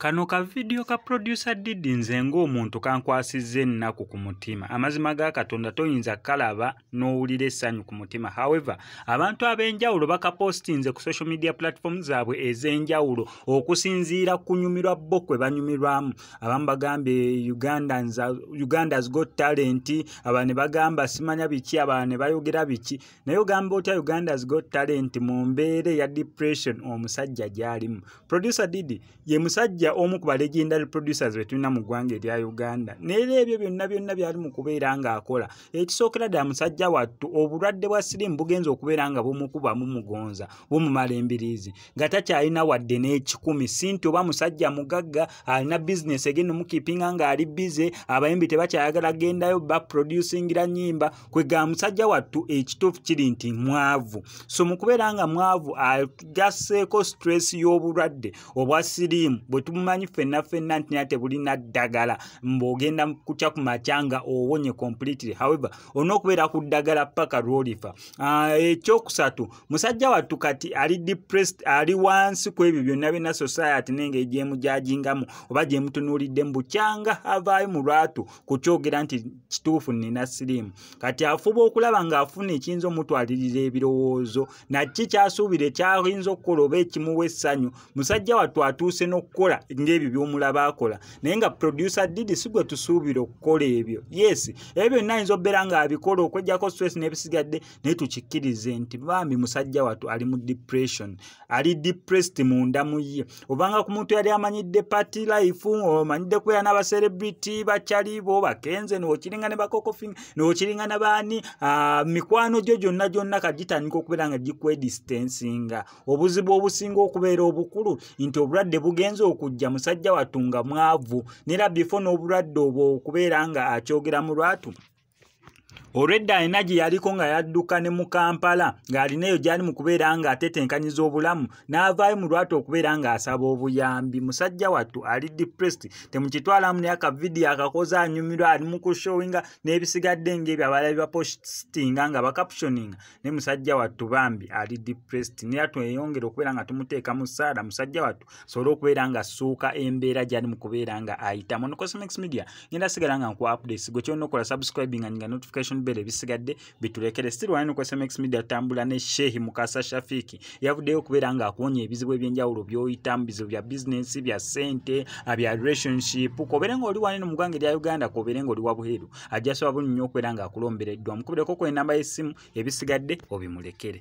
kano ka vidiyo ka producer didi nze ng'omuntu kankwasizza ennaku ku mutima amazima ga katonda toyinza kalaba n'owulira essanyu ku mutima however abantu ab'enjawulo bakapostinze ku social media platform zaabwe ez'enjawulo okusinziira kunyumirwa bo kwe banyumirwamu abamu bagambye ugandas got talent aba ne bagamba simanya biki abala ne bayogera biki naye ogamba otya ugandas got talent mu mbeera eya depression omusajja gy'alimu producer didi ye musajja ya omu ku balegendary producers betulina mu ggwanga erya uganda neera ebyo byonna byonna byali mu kubeera ng'akola ekisookera ddala musajja wattu obulwadde bwa sirimu bugenza okubeera nga bumukuba mumugonza bumumala embiriizi nga takyalina wadde n'ekikumi sinti oba musajja mugagga alina bizinesi egenda omukipinga ng'ali bize abayimbi tebakyayagala gendayo baproducingira nyimba kwega musajja wattu ekituufu kiri nti mwavu so mukubeera nga mwavu agasseeko stress y'obulwadde obwa sirimu bwetu bumanyi fenna fenna nti naye tebulina ddagala mbwogenda kutya ku macyanga owonye completely however olina okubeera ku ddagala paka lwolifa ah, ekyokusatu musajja wattu kati ali depressed ali wansi ku ebyo byonna byonna society nengeri gyemu gyajingamu oba gyemutunuuliddemu bukyanga avaayo mu lwatu kukyogera nti kituufu nina siriimu kati afuba okulaba ng'afuna ekiyinza omutwalirira ebirowoozo naki kyasuubira ekyayinza okukola oba ekimuwa essanyu musajja wattu atuuse n'okukola ngebyo byomulaba akola naye nga producer didi si gwe tusuubira okukola ebyo yes ebyo byonna ayinza obeera ngaabikola okwejjako stress n'ebisigadde naye tukikkirize nti bambi musajja watu ali mu depression ali depressed mundamu ye obanga ku muntu yali amanyidde party life omanyidde kubeera n'abaserebrity bakyalibo bakenze nookiringa ne bakokofin nookiringa nabaani ah, mikwano gyo gyonna gyonna kagitandika okubeera nga gikwedistensinga obuzibu obusinga okubeera obukulu nti obulwadde bugenze okuj jjajja musajja wattu nga mwavu nerabifo n'obulwadde obwo okubeera nga akyogera mu lwatu olwedda alina gye yaliko nga yadduka ne mu kampala ng'alina eyo gyali mu kubeera ng'atetenkanyiza obulamu n'avaayo mu lwata okubeera ng'asaba obuyambi musajja wattu ali depressed temukitwalamu naye akavidiyo akakoze anyumirwa ali mu kushowinga n'ebisigadde ng'ebyo abalabi ba postinga nga bakaptioninga ne musajja wattu bambi ali depressed naye atweyongere okubeera nga tumuteeka mu ssaala musajja wattu sobole okubeera nga ssuuka embeera gyali mu kubeera nga ayitamu nocosmex media ngenda sigala nga nkuwa updates gwe kyonna okola subscribinga nyinga notification n'ebbere bisigadde bitulekere sirwanino kwesema exmedia tambula ne shehi mukasa shafiiki yavuddeyo okubeera ngaakuwonya ebizibu ebyenjawulo byoyitamu bizibu bya bizinesi bya ssente bya relationship kobeere ngaoli wanene mu ggwanga erya uganda kobeere ngaoli wabuheru ajjasobabuli nnyo okubeera ngaakulombereddwa mukubireko kwe namba y'essimu ebisigadde obimulekere